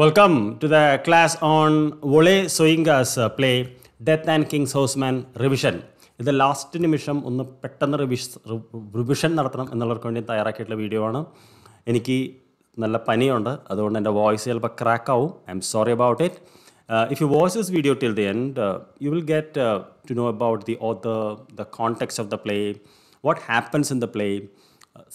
Welcome to the class on Wole Soyinka's uh, play Death and King's Horseman revision ഇത് last നിമിഷം ഒന്ന് പെട്ടെന്ന് റിവിഷ് revision നടത്തണം എന്നുള്ളവർക്ക് വേണ്ടി തയ്യാറാക്കിയിട്ടുള്ള വീഡിയോ ആണ് എനിക്ക് നല്ല പനിയുണ്ട് അതുകൊണ്ട് എൻ്റെ വോയിസ് ചിലപ്പോൾ ക്രാക്ക് ആവും I'm sorry about it if you watch this video till the end you will get to know about the oh the context of the play what happens in the play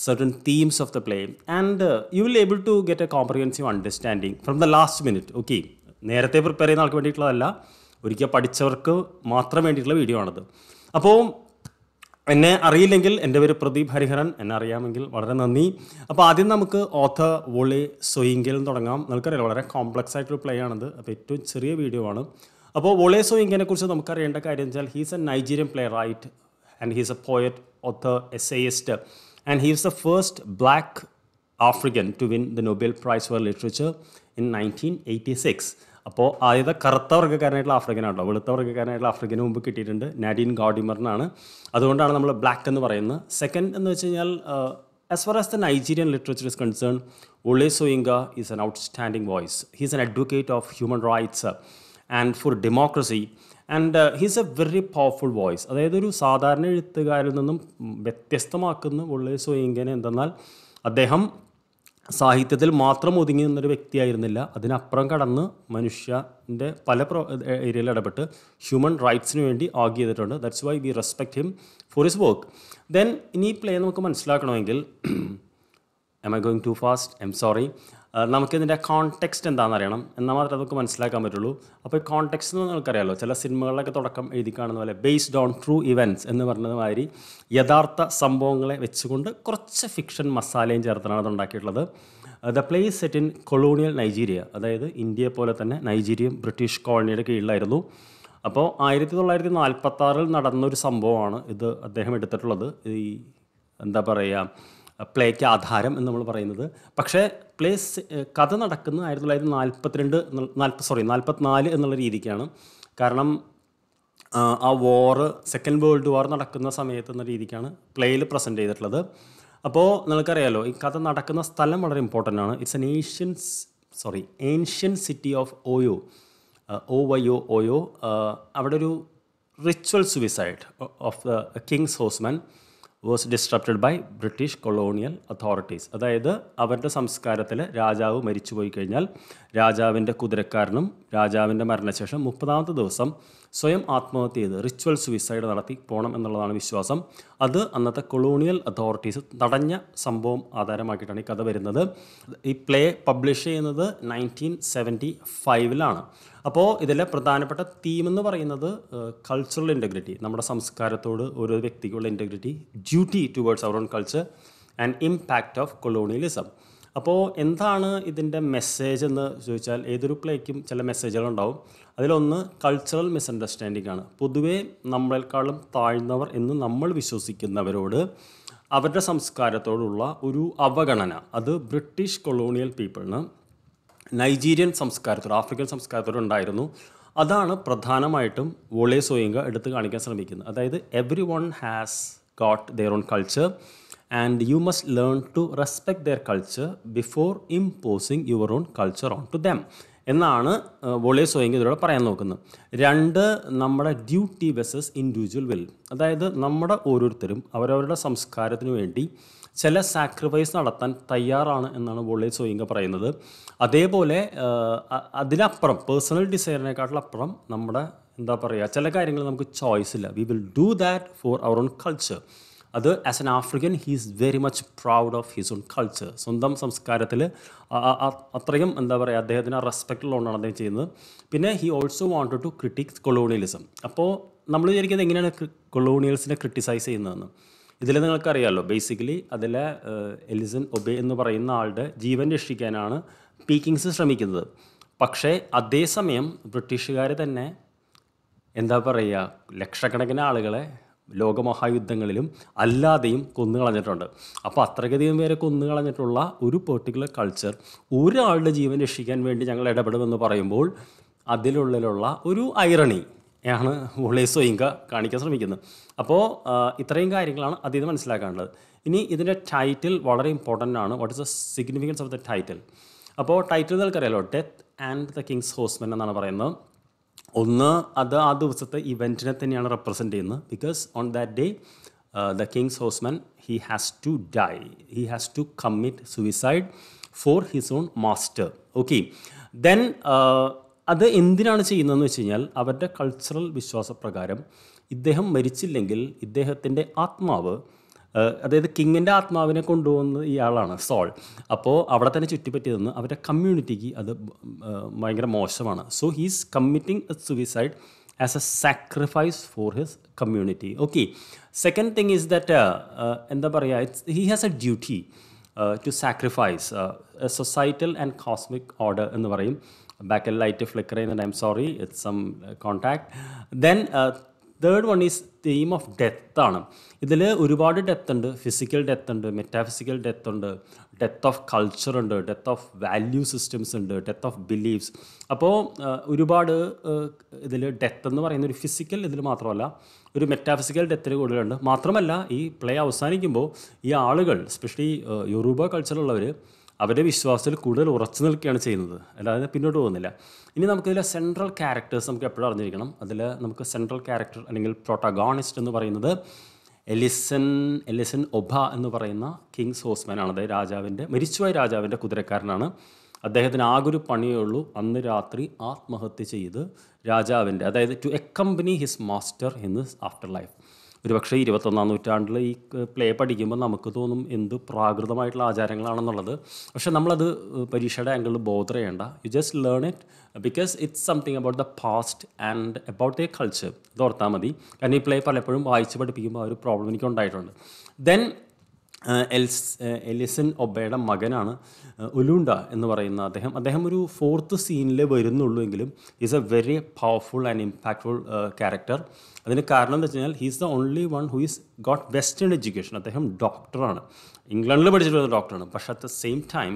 certain themes of the play and uh, you will able to get a comprehensive understanding from the last minute okay നേരത്തെ prepare ചെയ്യുന്ന ആൾക്ക് വേണ്ടിയിട്ടുള്ളതല്ല ഒരിക്കൽ പഠിച്ചവർക്ക് മാത്രം വേണ്ടിയിട്ടുള്ള video ആണത് അപ്പോൾ എന്നെ അറിയില്ലെങ്കിൽ എൻ്റെ പേര് പ്രദീപ് ഹരിഹരൻ എന്നെ അറിയാമെങ്കിൽ വളരെ നന്ദി അപ്പോൾ ആദ്യം നമുക്ക് ഓഥ വോളി സൊയിങ്കയിൽ തുടങ്ങാം നിങ്ങൾക്കറിയാം വളരെ കോംപ്ലക്സ് ആയിട്ടുള്ള പ്ലേ ആണത് അപ്പോൾ ഏറ്റവും ചെറിയ വീഡിയോ ആണ് അപ്പോൾ വോളെ സോയിങ്കിനെ കുറിച്ച് നമുക്കറിയേണ്ട കാര്യം എന്ന് വെച്ചാൽ he's a Nigerian player right and he's a poet author author essayist and he is the first black african to win the nobel prize for literature in 1986 അപ്പോൾ ആദ്യത്തെ കറുത്ത വർഗ്ഗക്കാരനായിട്ടുള്ള ആഫ്രിക്കൻ ആണല്ലോ വെളുത്ത വർഗ്ഗക്കാരനായിട്ടുള്ള ആഫ്രിക്കന് മുമ്പ് കിട്ടിയിട്ടുണ്ട് നാഡീൻ ഗാഡിമറിനാണ് അതുകൊണ്ടാണ് നമ്മൾ ബ്ലാക്ക് എന്ന് പറയുന്നത് സെക്കൻഡ് എന്ന് വെച്ച് കഴിഞ്ഞാൽ as far as the Nigerian literature is concern Wole Soyinka is an outstanding voice he's an advocate of human rights and for democracy and he's a very powerful voice അതായത് ഒരു സാധാരണ എഴുത്തുകാരിൽ നിന്നും വ്യത്യസ്തമാക്കുന്ന ഉള്ള സ്വയങ്കനെ എന്തെന്നാൽ അദ്ദേഹം സാഹിത്യത്തിൽ മാത്രം ഒതുങ്ങി നിന്നൊരു വ്യക്തിയായിരുന്നില്ല അതിനപ്പുറം കടന്ന് മനുഷ്യൻ്റെ പല പ്രോ ഏരിയയിൽ ഇടപെട്ട് ഹ്യൂമൻ റൈറ്റ്സിന് വേണ്ടി ആഗ് ചെയ്തിട്ടുണ്ട് that's why we respect him for his work then ഇനി പ്ലേ നമുക്ക് മനസ്സിലാക്കണമെങ്കിൽ am I going too fast I'm sorry നമുക്കിതിൻ്റെ കോൺടെക്സ്റ്റ് എന്താണെന്ന് അറിയണം എന്നാൽ മാത്രമേ നമുക്ക് മനസ്സിലാക്കാൻ പറ്റുള്ളൂ അപ്പോൾ ഈ കോൺടെക്സ്റ്റ് എന്ന് നമുക്കറിയാമല്ലോ ചില സിനിമകളിലൊക്കെ തുടക്കം എഴുതി കാണുന്ന പോലെ ബേസ്ഡ് ഓൺ ട്രൂ ഇവൻറ്റ്സ് എന്ന് പറഞ്ഞത് മാതിരി യഥാർത്ഥ സംഭവങ്ങളെ വെച്ചുകൊണ്ട് കുറച്ച് ഫിക്ഷൻ മസാലയും ചേർത്താണ് അത് ഉണ്ടാക്കിയിട്ടുള്ളത് the place set in colonial Nigeria അതായത് ഇന്ത്യയെ പോലെ തന്നെ നൈജീരിയയും ബ്രിട്ടീഷ് കോളനിയുടെ കീഴിലായിരുന്നു അപ്പോൾ ആയിരത്തി തൊള്ളായിരത്തി നാൽപ്പത്തി ആറിൽ നടന്നൊരു സംഭവമാണ് ഇത് അദ്ദേഹം എടുത്തിട്ടുള്ളത് ഈ എന്താ പറയുക പ്ലേക്ക് ആധാരം എന്ന് നമ്മൾ പറയുന്നത് പക്ഷേ പ്ലേസ് കഥ നടക്കുന്നത് ആയിരത്തി തൊള്ളായിരത്തി നാൽപ്പത്തിരണ്ട് നാൽപ്പ സോറി നാൽപ്പത്തിനാല് എന്നുള്ള രീതിക്കാണ് കാരണം ആ വോറ് സെക്കൻഡ് വേൾഡ് വാർ നടക്കുന്ന സമയത്ത് എന്ന രീതിക്കാണ് പ്ലേയിൽ പ്രസൻറ്റ് ചെയ്തിട്ടുള്ളത് അപ്പോൾ നിങ്ങൾക്കറിയാലോ ഈ കഥ നടക്കുന്ന സ്ഥലം വളരെ ഇമ്പോർട്ടൻ്റ് ആണ് it's an Asian sorry ancient city of Oyo O Y Oyo അവിടെ ഒരു ritual suicide of the king's horseman was disrupted by British colonial authorities അതായത് അവരുടെ സംസ്കാരത്തിൽ രാജാവ് മരിച്ചുപോയി കഴിഞ്ഞാൽ രാജാവിൻ്റെ കുതിരക്കാരനും രാജാവിൻ്റെ മരണശേഷം മുപ്പതാമത്തെ ദിവസം സ്വയം ആത്മഹത്യ ചെയ്ത് റിച്വൽ സൂയിസൈഡ് നടത്തി പോകണം എന്നുള്ളതാണ് വിശ്വാസം അത് അന്നത്തെ കൊളോണിയൽ അതോറിറ്റീസ് തടഞ്ഞ സംഭവം ആധാരമാക്കിയിട്ടാണ് ഈ കഥ വരുന്നത് ഈ പ്ലേ പബ്ലിഷ് ചെയ്യുന്നത് നയൻറ്റീൻ സെവൻറ്റി ഫൈവിലാണ് അപ്പോൾ ഇതിലെ പ്രധാനപ്പെട്ട തീം എന്ന് പറയുന്നത് കൾച്ചറൽ ഇൻറ്റഗ്രിറ്റി നമ്മുടെ സംസ്കാരത്തോട് ഓരോ വ്യക്തിക്കുള്ള integrity duty towards our own culture and impact of colonialism അപ്പോൾ എന്താണ് ഇതിൻ്റെ മെസ്സേജ് എന്ന് ചോദിച്ചാൽ ഏതൊരു പ്ലേക്കും ചില മെസ്സേജുകൾ ഉണ്ടാവും അതിലൊന്ന് കൾച്ചറൽ മിസ്അണ്ടർസ്റ്റാൻഡിംഗ് ആണ് പൊതുവേ നമ്മളെക്കാളും താഴ്ന്നവർ എന്ന് നമ്മൾ വിശ്വസിക്കുന്നവരോട് അവരുടെ സംസ്കാരത്തോടുള്ള ഒരു അവഗണന അത് ബ്രിട്ടീഷ് കൊളോണിയൽ പീപ്പിളിന് നൈജീരിയൻ സംസ്കാരത്തോട് ആഫ്രിക്കൻ സംസ്കാരത്തോട് ഉണ്ടായിരുന്നു അതാണ് പ്രധാനമായിട്ടും വോളേ സോയിങ്ക എടുത്ത് കാണിക്കാൻ ശ്രമിക്കുന്നത് അതായത് every one has got their own culture and you must learn to respect their culture before imposing your own culture to them. എന്നാണ് വോളിയസ് സ്വയെങ്കിൽ ഇതിലൂടെ പറയാൻ നോക്കുന്നത് രണ്ട് നമ്മുടെ ഡ്യൂട്ടി വെസസ് ഇൻഡിവിജ്വൽ വിൽ അതായത് നമ്മുടെ ഓരോരുത്തരും അവരവരുടെ സംസ്കാരത്തിന് വേണ്ടി ചില സാക്രിഫൈസ് നടത്താൻ തയ്യാറാണ് എന്നാണ് വോളിയസ് സ്വയിങ്ക പറയുന്നത് അതേപോലെ അതിനപ്പുറം പേഴ്സണൽ ഡിസൈറിനെക്കാട്ടിലപ്പുറം നമ്മുടെ എന്താ പറയുക ചില കാര്യങ്ങൾ നമുക്ക് ചോയ്സ് ഇല്ല we will do that for our own culture അത് as an African he's very much proud of his own culture സ്വന്തം സംസ്കാരത്തിൽ അത്രയും എന്താ പറയുക അദ്ദേഹത്തിന് ആ റെസ്പെക്റ്റുള്ളതുകൊണ്ടാണ് അദ്ദേഹം ചെയ്യുന്നത് പിന്നെ he also wanted to critics colonialism അപ്പോൾ നമ്മൾ വിചാരിക്കുന്നത് എങ്ങനെയാണ് കൊളോണിയൽസിനെ ക്രിട്ടിസൈസ് ചെയ്യുന്നതെന്ന് ഇതിൽ നിങ്ങൾക്കറിയാമല്ലോ ബേസിക്കലി അതിലെ എലിസൺ ഒബെ എന്ന് പറയുന്ന ആളുടെ ജീവൻ രക്ഷിക്കാനാണ് പീക്കിങ്സ് ശ്രമിക്കുന്നത് പക്ഷേ അതേസമയം ബ്രിട്ടീഷുകാർ തന്നെ എന്താ പറയുക ലക്ഷക്കണക്കിന് ആളുകളെ ലോകമഹായുദ്ധങ്ങളിലും അല്ലാതെയും കൊന്നു കളഞ്ഞിട്ടുണ്ട് അപ്പോൾ അത്രയ്ക്കധികം പേരെ കൊന്നു കളഞ്ഞിട്ടുള്ള ഒരു പെർട്ടിക്കുലർ കൾച്ചർ ഒരാളുടെ ജീവൻ രക്ഷിക്കാൻ വേണ്ടി ഞങ്ങൾ ഇടപെടുമെന്ന് പറയുമ്പോൾ അതിലുള്ളിലുള്ള ഒരു ഐറണി ആണ് വോളേ സ്വയിങ്ക കാണിക്കാൻ ശ്രമിക്കുന്നത് അപ്പോൾ ഇത്രയും കാര്യങ്ങളാണ് അതിൽ നിന്ന് മനസ്സിലാക്കാനുള്ളത് ഇനി ഇതിൻ്റെ ടൈറ്റിൽ വളരെ ഇമ്പോർട്ടൻ്റ് ആണ് what is the significance of the title അപ്പോൾ ടൈറ്റിൽ നിങ്ങൾക്കറിയാലോ death and the king's horseman എന്നാണ് പറയുന്നത് ഒന്ന് അത് ആ ദിവസത്തെ ഇവൻറ്റിനെ തന്നെയാണ് റെപ്രസെൻ്റ് ചെയ്യുന്നത് because on that day the king's horseman he has to die he has to commit suicide for his own master okay then അത് എന്തിനാണ് ചെയ്യുന്നതെന്ന് വെച്ച് കഴിഞ്ഞാൽ അവരുടെ കൾച്ചറൽ വിശ്വാസപ്രകാരം ഇദ്ദേഹം മരിച്ചില്ലെങ്കിൽ ഇദ്ദേഹത്തിൻ്റെ ആത്മാവ് അതായത് കിങ്ങിൻ്റെ ആത്മാവിനെ കൊണ്ടുപോകുന്നത് ഇയാളാണ് സോൾ അപ്പോൾ അവിടെ തന്നെ ചുറ്റിപ്പറ്റിയതെന്ന് അവരുടെ കമ്മ്യൂണിറ്റിക്ക് അത് ഭയങ്കര മോശമാണ് so he's committing a suicide as a sacrifice for his community okay second thing is that എന്താ പറയുക it's he has a duty to sacrifice societal and cosmic order എന്ന് പറയും ബാക്കിൽ ലൈറ്റ് ഫ്ലിക്കർ ചെയ്യുന്നുണ്ട് I'm sorry it's some contact then third one is theme of death ആണ് ഇതിൽ ഒരുപാട് death ഉണ്ട് ഫിസിക്കൽ ഡെത്ത് ഉണ്ട് മെറ്റാഫിസിക്കൽ ഡെത്ത് ഉണ്ട് ഡെത്ത് ഓഫ് കൾച്ചർ ഉണ്ട് ഡെത്ത് ഓഫ് വാല്യൂ സിസ്റ്റംസ് ഉണ്ട് ഡെത്ത് ഓഫ് ബിലീവ്സ് അപ്പോൾ ഒരുപാട് ഇതിൽ ഡെത്ത് എന്ന് പറയുന്ന ഒരു ഫിസിക്കൽ ഇതിൽ മാത്രമല്ല ഒരു മെറ്റാഫിസിക്കൽ ഡെത്തിൽ കൂടുതലുണ്ട് മാത്രമല്ല ഈ പ്ലേ അവസാനിക്കുമ്പോൾ ഈ ആളുകൾ സ്പെഷ്യലി യൂറൂബ കൾച്ചറുള്ളവർ അവരുടെ വിശ്വാസത്തിൽ കൂടുതൽ ഉറച്ചു നിൽക്കുകയാണ് ചെയ്യുന്നത് അല്ലാതെ പിന്നോട്ട് പോകുന്നില്ല ഇനി നമുക്കിതിലെ സെൻട്രൽ ക്യാരക്ടേഴ്സ് നമുക്ക് എപ്പോഴും അറിഞ്ഞിരിക്കണം അതിൽ നമുക്ക് സെൻട്രൽ ക്യാരക്ടർ അല്ലെങ്കിൽ പ്രോട്ടഗോണിസ്റ്റ് എന്ന് പറയുന്നത് എലിസൺ എലിസൺ ഒബ എന്ന് പറയുന്ന കിങ്സ് ഹോസ്മാൻ ആണ് അതായത് രാജാവിൻ്റെ മരിച്ചുപോയ രാജാവിൻ്റെ കുതിരക്കാരനാണ് അദ്ദേഹത്തിന് ആകൊരു പണിയേ ഉള്ളൂ അന്ന് രാത്രി ആത്മഹത്യ ചെയ്ത് രാജാവിൻ്റെ അതായത് to accompany his master in this afterlife ഒരു പക്ഷേ ഇരുപത്തൊന്നാം നൂറ്റാണ്ടിൽ ഈ പ്ലേ പഠിക്കുമ്പോൾ നമുക്ക് തോന്നും എന്ത് പ്രാകൃതമായിട്ടുള്ള ആചാരങ്ങളാണെന്നുള്ളത് പക്ഷേ നമ്മളത് പരീക്ഷയുടെ ആംഗിളിൽ ബോധർ ചെയ്യേണ്ട you just learn it because it's something about the past and about a culture ഇത് ഓർത്താൽ മതി കാരണം ഈ പ്ലേ പലപ്പോഴും വായിച്ച് പഠിപ്പിക്കുമ്പോൾ ആ ഒരു പ്രോബ്ലം എനിക്ക് ഉണ്ടായിട്ടുണ്ട് ദെൻ എൽസ് എലിസൺ ഒബയുടെ മകനാണ് ഒലൂണ്ട എന്ന് പറയുന്ന അദ്ദേഹം അദ്ദേഹം ഒരു ഫോർത്ത് സീനിൽ വരുന്നുള്ളൂ എങ്കിലും is a very powerful and impactful character അതിന് കാരണം എന്ന് വെച്ച് കഴിഞ്ഞാൽ he's the only one who is got western education അദ്ദേഹം ഡോക്ടറാണ് ഇംഗ്ലണ്ടിൽ പഠിച്ചിട്ടുള്ള ഡോക്ടറാണ് പക്ഷേ at the same time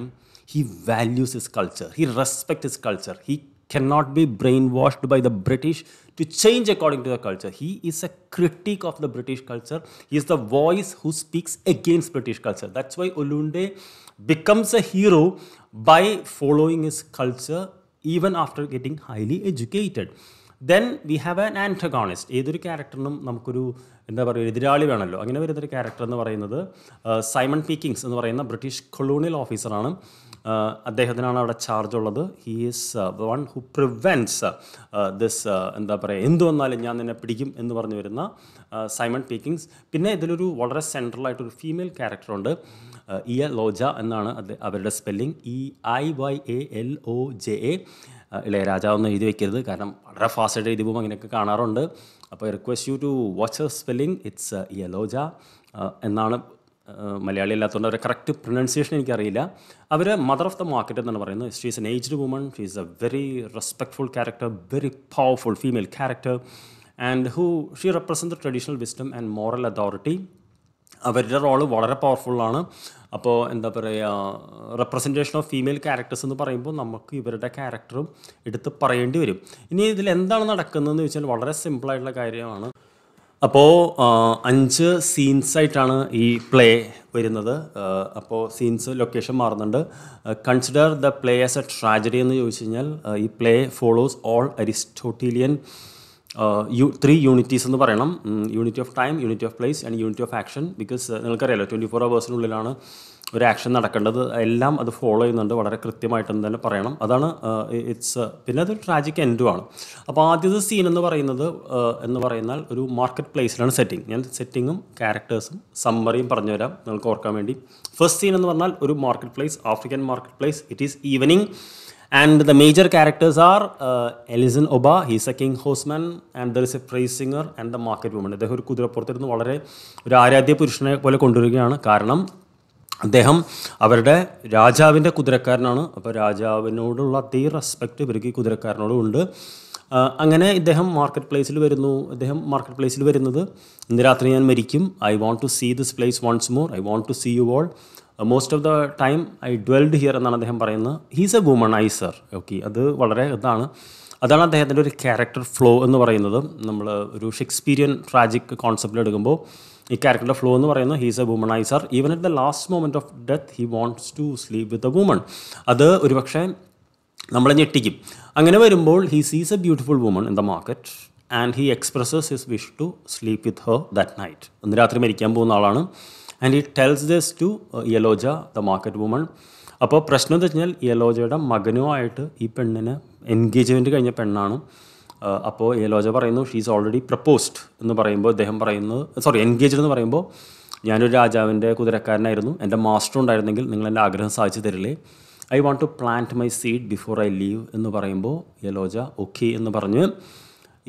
he values is culture he respect is culture he cannot be brainwashed by the British to change according to the culture. He is a critic of the British culture. He is the voice who speaks against British culture. That's why Olunde becomes a hero by following his culture even after getting highly educated. Then we have an antagonist ഏതൊരു ക്യാരക്ടറിനും നമുക്കൊരു എന്താ പറയുക എതിരാളി വേണമല്ലോ അങ്ങനെ വരുന്നൊരു character എന്ന് പറയുന്നത് സൈമൺ പീക്കിങ്സ് എന്ന് പറയുന്ന ബ്രിട്ടീഷ് കൊളോണിയൽ ഓഫീസറാണ് അദ്ദേഹത്തിനാണ് അവിടെ ചാർജ് ഉള്ളത് he is one who prevents this എന്താ പറയുക എന്തു വന്നാലും ഞാൻ നിന്നെ പിടിക്കും എന്ന് പറഞ്ഞു വരുന്ന സൈമൺ പീക്കിങ്സ് പിന്നെ ഇതിലൊരു വളരെ ഒരു ഫീമെയിൽ ക്യാരക്ടറുണ്ട് ഇയ ലോജ എന്നാണ് അവരുടെ spelling E I Y A L O J A രാജാവ് ഒന്ന് എഴുതി വെക്കരുത് കാരണം വളരെ ഫാസ്റ്റായിട്ട് എഴുതി പോകുമ്പോൾ അങ്ങനെയൊക്കെ കാണാറുണ്ട് അപ്പോൾ request you to watch a spelling it's Loja എന്നാണ് മലയാളി അല്ലാത്തതുകൊണ്ട് അവരെ കറക്റ്റ് പ്രൊനൗൺസിയേഷൻ എനിക്കറിയില്ല അവർ മദർ ഓഫ് ദ മാർക്കറ്റ് എന്നാണ് പറയുന്നത് she is an aged woman she is a very respectful character very powerful female character and who she represent traditional wisdom and moral authority അവരുടെ role വളരെ പവർഫുള്ളാണ് അപ്പോൾ എന്താ പറയുക റെപ്രസെൻറ്റേഷൻ ഓഫ് ഫീമെയിൽ ക്യാരക്ടേഴ്സ് എന്ന് പറയുമ്പോൾ നമുക്ക് ഇവരുടെ ക്യാരക്ടറും എടുത്ത് പറയേണ്ടി വരും ഇനി ഇതിൽ എന്താണ് നടക്കുന്നതെന്ന് ചോദിച്ചാൽ വളരെ സിമ്പിളായിട്ടുള്ള കാര്യമാണ് അപ്പോൾ അഞ്ച് സീൻസ് ആയിട്ടാണ് ഈ പ്ലേ വരുന്നത് അപ്പോൾ സീൻസ് ലൊക്കേഷൻ മാറുന്നുണ്ട് consider the play as a tragedy എന്ന് ചോദിച്ചു കഴിഞ്ഞാൽ ഈ play follows all Aristotelian you three unities എന്ന് പറയണം unity of time unity of place and unity of action because നിങ്ങൾക്കറിയാലോ ട്വൻറ്റി ഫോർ അവേഴ്സിനുള്ളിലാണ് ഒരു ആക്ഷൻ നടക്കേണ്ടത് എല്ലാം അത് ഫോളോ ചെയ്യുന്നുണ്ട് വളരെ കൃത്യമായിട്ടെന്ന് തന്നെ പറയണം അതാണ് ഇറ്റ്സ് പിന്നെ അതൊരു ട്രാജിക് എൻഡുമാണ് അപ്പോൾ ആദ്യത്തെ സീൻ എന്ന് പറയുന്നത് എന്ന് പറയുന്നാൽ ഒരു മാർക്കറ്റ് പ്ലേസിലാണ് സെറ്റിംഗ് ഞാൻ സെറ്റിങ്ങും ക്യാരക്ടേഴ്സും സമ്മറിയും പറഞ്ഞു തരാം നിങ്ങൾക്ക് ഓർക്കാൻ വേണ്ടി ഫസ്റ്റ് സീൻ എന്ന് പറഞ്ഞാൽ ഒരു market place African market place it is evening and the major characters are Elesin Oba he's a king horseman and and there a a praise and and market woman woman. അദ്ദേഹം ഒരു കുതിരപ്പുറത്തിരുന്ന് വളരെ ഒരു ആരാധ്യ പുരുഷനെ പോലെ കൊണ്ടുവരികയാണ് കാരണം അദ്ദേഹം അവരുടെ രാജാവിൻ്റെ കുതിരക്കാരനാണ് അപ്പോൾ രാജാവിനോടുള്ള അതീ റെസ്പെക്റ്റ് ഇവർക്ക് ഈ കുതിരക്കാരനോടും ഉണ്ട് അങ്ങനെ ഇദ്ദേഹം മാർക്കറ്റ് പ്ലേസിൽ വരുന്നു അദ്ദേഹം മാർക്കറ്റ് പ്ലേസിൽ വരുന്നത് ഇന്ന് രാത്രി ഞാൻ മരിക്കും I want to see this place once more I want to see you all most of the time I dwelled here എന്നാണ് അദ്ദേഹം പറയുന്നത് ഹീസ് എ സർ ഓക്കെ അത് വളരെ ഇതാണ് അതാണ് അദ്ദേഹത്തിൻ്റെ ഒരു ക്യാരക്ടർ ഫ്ലോ എന്ന് പറയുന്നത് നമ്മൾ ഒരു ഷെക്സ്പീരിയൻ ട്രാജിക് കോൺസെപ്റ്റിൽ എടുക്കുമ്പോൾ ഈ ക്യാരക്ടറിൻ്റെ ഫ്ലോ എന്ന് പറയുന്നത് he's a womaniser even at the last moment of death he wants to sleep with a woman അത് ഒരുപക്ഷെ നമ്മളെ ഞെട്ടിക്കും അങ്ങനെ വരുമ്പോൾ he sees a beautiful woman in the market and he expresses his wish to sleep with her that night ഇന്ന് രാത്രി മരിക്കാൻ പോകുന്ന ആളാണ് and he tells this to Iyaloja the market woman അപ്പോൾ പ്രശ്നം എന്ന് വെച്ച് കഴിഞ്ഞാൽ യലോജയുടെ മകനുമായിട്ട് ഈ പെണ്ണിന് എൻഗേജ്മെൻറ്റ് കഴിഞ്ഞ പെണ്ണാണ് അപ്പോൾ യലോജ പറയുന്നു ഷീ ഈസ് ഓൾറെഡി പ്രപ്പോസ്ഡ് എന്ന് പറയുമ്പോൾ അദ്ദേഹം പറയുന്നു സോറി എൻഗേജ് എന്ന് പറയുമ്പോൾ ഞാനൊരു രാജാവിൻ്റെ കുതിരക്കാരനായിരുന്നു എൻ്റെ മാസ്റ്റർ ഉണ്ടായിരുന്നെങ്കിൽ നിങ്ങൾ എൻ്റെ ആഗ്രഹം സാധിച്ചു തരില്ലേ I want to plant my seed before I leave എന്ന് പറയുമ്പോൾ യലോജ ഓക്കെ എന്ന് പറഞ്ഞ്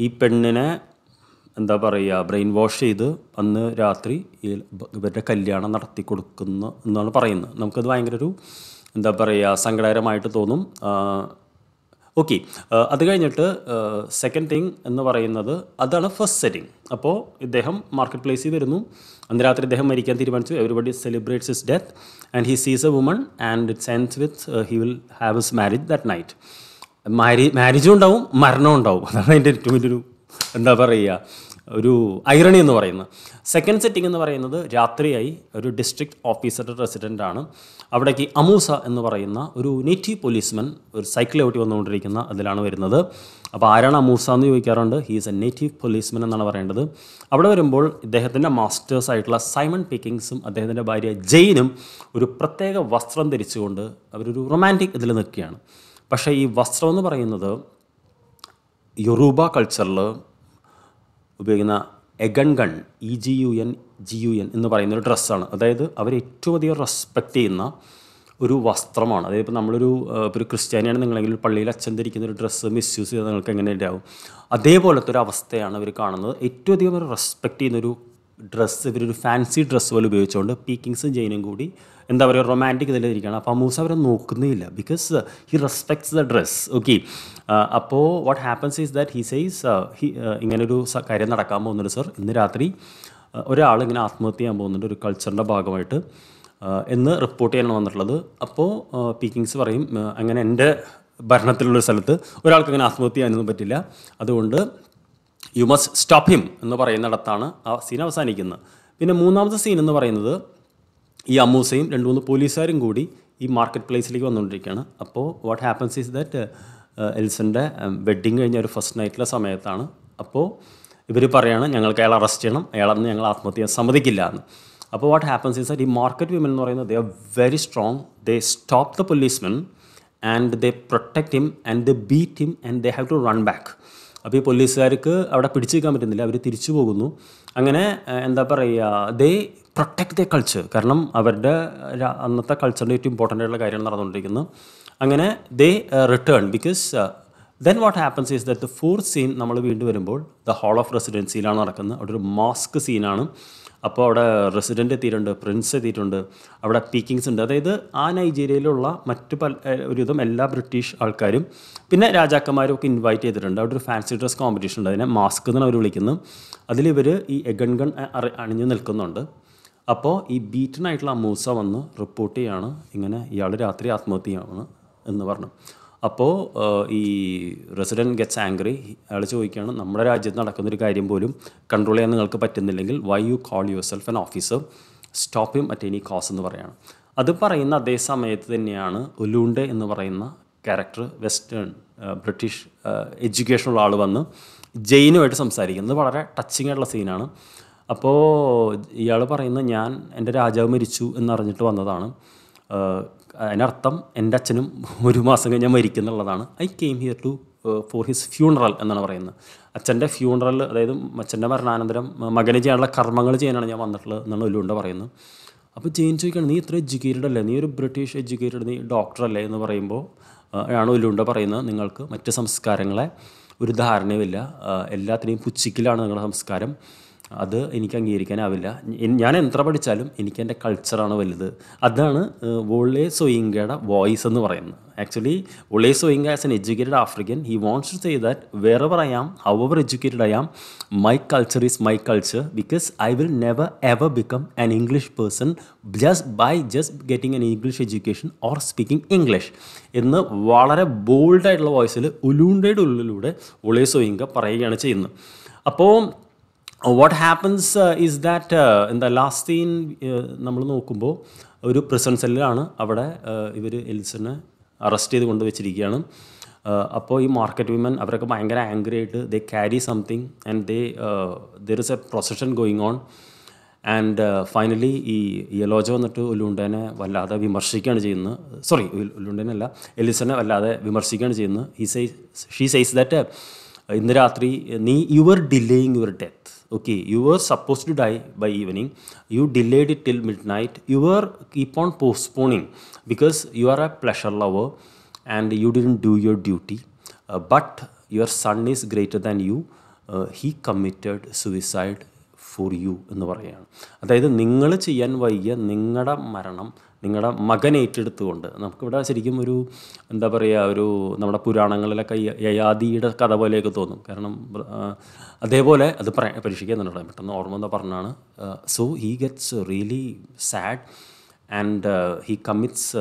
ഈ പെണ്ണിനെ എന്താ പറയുക ബ്രെയിൻ വാഷ് ചെയ്ത് അന്ന് രാത്രി ഇവരുടെ കല്യാണം നടത്തി കൊടുക്കുന്നു എന്നാണ് പറയുന്നത് നമുക്കത് ഭയങ്കര ഒരു എന്താ പറയുക സങ്കടകരമായിട്ട് തോന്നും ഓക്കെ അത് കഴിഞ്ഞിട്ട് സെക്കൻഡ് തിങ് എന്ന് പറയുന്നത് അതാണ് ഫസ്റ്റ് സെറ്റിംഗ് അപ്പോൾ ഇദ്ദേഹം മാർക്കറ്റ് പ്ലേസിൽ വരുന്നു അന്ന് രാത്രി ഇദ്ദേഹം മരിക്കാൻ തീരുമാനിച്ചു everybody celebrates is death and he sees a woman and it sense with he will have is marriage that night marriage മാരേജും ഉണ്ടാവും മരണവും ഉണ്ടാവും അതാണ് അതിൻ്റെ ഏറ്റവും വലിയൊരു എന്താ പറയുക ഒരു ഐറണി എന്ന് പറയുന്നത് സെക്കൻഡ് സെറ്റിംഗ് എന്ന് പറയുന്നത് രാത്രിയായി ഒരു ഡിസ്ട്രിക്ട് ഓഫീസറുടെ റെസിഡൻ്റ് ആണ് അവിടേക്ക് അമൂസ എന്ന് പറയുന്ന ഒരു നേറ്റീവ് പോലീസ്മാൻ ഒരു സൈക്കിൾ ഓട്ടി വന്നുകൊണ്ടിരിക്കുന്ന അതിലാണ് വരുന്നത് അപ്പോൾ ആരാണ് അമൂസ എന്ന് ചോദിക്കാറുണ്ട് ഈസ് എ നേറ്റീവ് പോലീസ്മാൻ എന്നാണ് പറയേണ്ടത് അവിടെ വരുമ്പോൾ ഇദ്ദേഹത്തിൻ്റെ മാസ്റ്റേഴ്സ് ആയിട്ടുള്ള സൈമൺ പിക്കിങ്സും അദ്ദേഹത്തിൻ്റെ ഭാര്യ ജെയിനും ഒരു പ്രത്യേക വസ്ത്രം ധരിച്ചുകൊണ്ട് അവരൊരു റൊമാൻറ്റിക് ഇതിൽ നിൽക്കുകയാണ് പക്ഷേ ഈ വസ്ത്രം എന്ന് പറയുന്നത് യൊറൂബ കൾച്ചറിൽ ഉപയോഗിക്കുന്ന Egun gun E G U N G U N എന്ന് പറയുന്ന ഒരു ഡ്രസ്സാണ് അതായത് അവർ ഏറ്റവും അധികം റെസ്പെക്റ്റ് ചെയ്യുന്ന ഒരു വസ്ത്രമാണ് അതായത് ഇപ്പോൾ നമ്മളൊരു ഒരു ക്രിസ്ത്യാനിയാണ് നിങ്ങളെങ്കിൽ പള്ളിയിൽ അച്ഛൻ ധരിക്കുന്ന ഒരു ഡ്രസ്സ് മിസ്യൂസ് ചെയ്താൽ നിങ്ങൾക്ക് എങ്ങനെ ഉണ്ടാവും അതേപോലത്തെ ഒരു അവസ്ഥയാണ് അവർ കാണുന്നത് ഏറ്റവും അധികം അവർ റെസ്പെക്റ്റ് ചെയ്യുന്നൊരു ഡ്രസ്സ് ഇവരൊരു ഫാൻസി ഡ്രസ്സ് പോലെ ഉപയോഗിച്ചുകൊണ്ട് പീക്കിങ്സും ജെയിനും കൂടി എന്താ പറയുക റൊമാൻറ്റിക് ഇതിലിരിക്കുകയാണ് അപ്പോൾ അമൂസ അവരെ നോക്കുന്നില്ല because he respects the dress okay അപ്പോൾ what happens is that he says he ഇങ്ങനൊരു കാര്യം നടക്കാൻ പോകുന്നുണ്ട് സർ ഇന്ന് രാത്രി uh, ഒരാൾ ഇങ്ങനെ ആത്മഹത്യ ചെയ്യാൻ പോകുന്നുണ്ട് ഒരു കൾച്ചറിൻ്റെ ഭാഗമായിട്ട് uh, എന്ന് റിപ്പോർട്ട് ചെയ്യാനാണ് വന്നിട്ടുള്ളത് അപ്പോൾ പീക്കിങ്സ് uh, പറയും അങ്ങനെ എൻ്റെ ഭരണത്തിലുള്ള സ്ഥലത്ത് ഒരാൾക്ക് അങ്ങനെ ആത്മഹത്യ ചെയ്യാനൊന്നും പറ്റില്ല അതുകൊണ്ട് യു മസ്റ്റ് സ്റ്റോപ്പ് ഹിം എന്ന് പറയുന്നിടത്താണ് ആ സീൻ അവസാനിക്കുന്നത് പിന്നെ മൂന്നാമത്തെ സീൻ എന്ന് പറയുന്നത് ഈ അമ്മൂസയും രണ്ട് മൂന്ന് പോലീസുകാരും കൂടി ഈ മാർക്കറ്റ് പ്ലേസിലേക്ക് വന്നുകൊണ്ടിരിക്കുകയാണ് അപ്പോൾ വാട്ട് ഹാപ്പൻസ് ഈസ് ദാറ്റ് എൽസിൻ്റെ വെഡ്ഡിങ് കഴിഞ്ഞ ഒരു ഫസ്റ്റ് നൈറ്റിലെ സമയത്താണ് അപ്പോൾ ഇവർ പറയുകയാണ് ഞങ്ങൾക്ക് അയാൾ അറസ്റ്റ് ചെയ്യണം അയാളെന്ന് ഞങ്ങൾ ആത്മഹത്യ സമ്മതിക്കില്ല എന്ന് അപ്പോൾ വാട്ട് ഹാപ്പൻസ് ഈസ് ദാറ്റ് ഈ മാർക്കറ്റ് വിമൻ എന്ന് പറയുന്നത് they are very strong they stop the policemen and they protect him and they beat him and they have to run back അപ്പോൾ ഈ പോലീസുകാർക്ക് അവിടെ പിടിച്ചു നിൽക്കാൻ പറ്റുന്നില്ല അവർ തിരിച്ചു പോകുന്നു അങ്ങനെ എന്താ പറയുക ദേ പ്രൊട്ടക്റ്റ് ദ കൾച്ചർ കാരണം അവരുടെ അന്നത്തെ കൾച്ചറിൻ്റെ ഏറ്റവും ഇമ്പോർട്ടൻ്റ് ആയിട്ടുള്ള കാര്യങ്ങൾ നടന്നുകൊണ്ടിരിക്കുന്നത് അങ്ങനെ they return because then what happens is that the four scene നമ്മൾ വീണ്ടും വരുമ്പോൾ ദ ഹാൾ ഓഫ് റെസിഡൻസിയിലാണ് നടക്കുന്നത് അവിടെ ഒരു മാസ്ക് സീനാണ് അപ്പോൾ അവിടെ റെസിഡൻ്റ് എത്തിയിട്ടുണ്ട് പ്രിൻസ് എത്തിയിട്ടുണ്ട് അവിടെ പീക്കിങ്സ് ഉണ്ട് അതായത് ആ നൈജീരിയയിലുള്ള മറ്റു പല ഒരുവിധം എല്ലാ ബ്രിട്ടീഷ് ആൾക്കാരും പിന്നെ രാജാക്കന്മാരും ഒക്കെ ഇൻവൈറ്റ് ചെയ്തിട്ടുണ്ട് അവിടെ ഒരു ഫാൻസി ഡ്രസ് കോമ്പറ്റീഷൻ ഉണ്ട് അതിനെ മാസ്ക് എന്നാണ് അവർ വിളിക്കുന്നത് അതിലിവർ ഈ എഗൺ ഗൺ അണിഞ്ഞു നിൽക്കുന്നുണ്ട് അപ്പോൾ ഈ ബീറ്റനായിട്ടുള്ള മൂസ വന്ന് റിപ്പോർട്ട് ചെയ്യാണ് ഇങ്ങനെ ഇയാൾ രാത്രി ആത്മഹത്യയാണ് എന്ന് പറഞ്ഞു അപ്പോൾ ഈ റെസിഡൻറ്റ് ഗെറ്റ്സ് ആംഗ്രി അയാൾ ചോദിക്കുകയാണ് നമ്മുടെ രാജ്യത്ത് നടക്കുന്നൊരു കാര്യം പോലും കൺട്രോൾ ചെയ്യാൻ നിങ്ങൾക്ക് പറ്റുന്നില്ലെങ്കിൽ why you call yourself an officer stop him at any cause എന്ന് പറയുകയാണ് അത് പറയുന്ന അതേ സമയത്ത് തന്നെയാണ് ഒലൂണ്ടെ എന്ന് പറയുന്ന ക്യാരക്ടർ വെസ്റ്റേൺ ബ്രിട്ടീഷ് എഡ്യൂക്കേഷനുള്ള ആൾ വന്ന് ജെയിനുമായിട്ട് സംസാരിക്കുന്നത് വളരെ ടച്ചിങ് ആയിട്ടുള്ള സീനാണ് അപ്പോൾ ഇയാൾ പറയുന്നത് ഞാൻ എൻ്റെ രാജാവ് മരിച്ചു എന്നറിഞ്ഞിട്ട് വന്നതാണ് അതിനർത്ഥം എൻ്റെ അച്ഛനും ഒരു മാസം കഴിഞ്ഞാൽ മരിക്കുന്നുള്ളതാണ് I came here to for uh, his funeral എന്നാണ് പറയുന്നത് അച്ഛൻ്റെ ഫ്യൂണറൽ അതായത് അച്ഛൻ്റെ മരണാനന്തരം മകന് ചെയ്യാനുള്ള കർമ്മങ്ങൾ ചെയ്യാനാണ് ഞാൻ വന്നിട്ടുള്ളത് എന്നാണ് ഒല്ലുകൊണ്ട് പറയുന്നത് അപ്പോൾ ജെയിൻ ചോദിക്കുകയാണ് നീ ഇത്ര എഡ്യൂക്കേറ്റഡ് അല്ലേ നീ ഒരു ബ്രിട്ടീഷ് എഡ്യൂക്കേറ്റഡ് നീ ഡോക്ടർ അല്ലേ എന്ന് പറയുമ്പോൾ ആണ് ഒല്ലുകൊണ്ട് പറയുന്നത് നിങ്ങൾക്ക് മറ്റ് സംസ്കാരങ്ങളെ ഒരു ധാരണയുമില്ല എല്ലാത്തിനെയും പുച്ഛിക്കലാണ് നിങ്ങളുടെ സംസ്കാരം അത് എനിക്ക് അംഗീകരിക്കാനാവില്ല ഞാൻ എത്ര പഠിച്ചാലും എനിക്ക് എൻ്റെ കൾച്ചറാണ് വലുത് അതാണ് വോളേ സോയിങ്കയുടെ വോയിസ് എന്ന് പറയുന്നത് actually Wole Soyinka as an educated African he wants to say that വേറെ പറയാം however educated I am my culture is my culture because I will never ever become an English person just by just getting an English education or speaking English എന്ന് വളരെ ബോൾഡായിട്ടുള്ള വോയിസിൽ ഉലൂണ്ടയുടെ ഉള്ളിലൂടെ ഒളേ Soyinka പറയുകയാണ് ചെയ്യുന്നത് അപ്പോൾ what happens is that എന്താ last scene നമ്മൾ നോക്കുമ്പോൾ ഒരു പ്രിസൺ സെല്ലിലാണ് അവിടെ ഇവർ എൽസിനെ അറസ്റ്റ് ചെയ്ത് കൊണ്ടുവച്ചിരിക്കുകയാണ് uh, അപ്പോൾ ഈ മാർക്കറ്റ് വിമൻ അവരൊക്കെ ഭയങ്കര ആംഗ്രി ആയിട്ട് they carry something and they there is a procession going on and finally ഈ യലോജ വന്നിട്ട് ഉലുണ്ടനെ വല്ലാതെ വിമർശിക്കുകയാണ് ചെയ്യുന്നത് സോറി ഉലുണ്ടനല്ല എലിസനെ വല്ലാതെ വിമർശിക്കുകയാണ് ചെയ്യുന്നത് he says she says that ഇന്ന് രാത്രി നീ your delaying your death okay you were supposed to die by evening you delayed it till midnight you were keep on postponing because you are a pleasure lover and you didn't do your duty uh, but your son is greater than you uh, he committed suicide for you എന്ന് പറയുകയാണ് അതായത് നിങ്ങൾ ചെയ്യാൻ വയ്യ നിങ്ങളുടെ മരണം നിങ്ങളുടെ മകൻ ഏറ്റെടുത്തുകൊണ്ട് നമുക്കിവിടെ ശരിക്കും ഒരു എന്താ പറയുക ഒരു നമ്മുടെ പുരാണങ്ങളിലൊക്കെ യയാദിയുടെ കഥ പോലെയൊക്കെ തോന്നും കാരണം അതേപോലെ അത് പറയാൻ പരീക്ഷിക്കുന്നുണ്ട് പെട്ടെന്ന് ഓർമ്മ എന്താ പറഞ്ഞാണ് so he gets really sad and he commits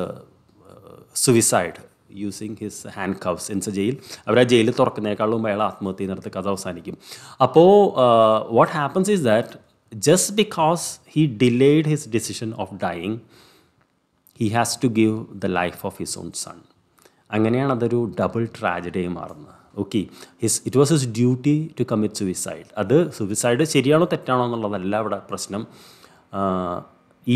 suicide using his handcuffs എന്നുവെച്ചാൽ ജയിൽ അവർ ആ ജയിൽ തുറക്കുന്നതിനേക്കാളും മുമ്പ് അയാൾ ആത്മഹത്യ ചെയ്യുന്നിടത്ത് കഥ അവസാനിക്കും അപ്പോൾ what happens is that just because he delayed his decision of dying he has to give the life of his own son അങ്ങനെയാണ് അതൊരു ഡബിൾ ട്രാജഡിയായി മാറുന്നത് okay his it was his duty to commit suicide അത് suicide ശരിയാണോ തെറ്റാണോ എന്നുള്ളതല്ല ഇവിടെ പ്രശ്നം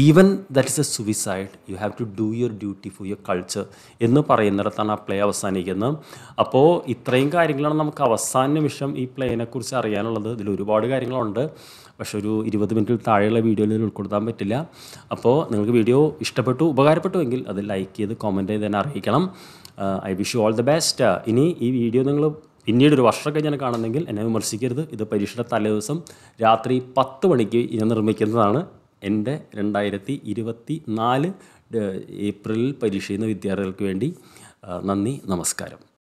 even that is a suicide you have to do your duty for your culture എന്ന് പറയുന്നിടത്താണ് ആ പ്ലേ അവസാനിക്കുന്നത് അപ്പോൾ ഇത്രയും കാര്യങ്ങളാണ് നമുക്ക് അവസാന നിമിഷം ഈ പ്ലേനെക്കുറിച്ച് അറിയാനുള്ളത് ഇതിൽ ഒരുപാട് കാര്യങ്ങളുണ്ട് പക്ഷെ ഒരു ഇരുപത് മിനിറ്റിൽ താഴെയുള്ള വീഡിയോയിൽ ഉൾക്കൊടുത്താൻ പറ്റില്ല അപ്പോൾ നിങ്ങൾക്ക് വീഡിയോ ഇഷ്ടപ്പെട്ടു ഉപകാരപ്പെട്ടുവെങ്കിൽ അത് ലൈക്ക് ചെയ്ത് കമൻറ്റ് ചെയ്ത് തന്നെ അറിയിക്കണം I wish you all the best ഇനി ഈ വീഡിയോ നിങ്ങൾ പിന്നീട് ഒരു വർഷം കഴിഞ്ഞാൽ കാണുന്നെങ്കിൽ എന്നെ വിമർശിക്കരുത് ഇത് പരീക്ഷയുടെ തലേദിവസം രാത്രി പത്ത് മണിക്ക് ഞാൻ നിർമ്മിക്കുന്നതാണ് എൻ്റെ രണ്ടായിരത്തി ഇരുപത്തി നാല് ഏപ്രിലിൽ പരീക്ഷ ചെയ്യുന്ന വിദ്യാർത്ഥികൾക്ക് വേണ്ടി നന്ദി നമസ്കാരം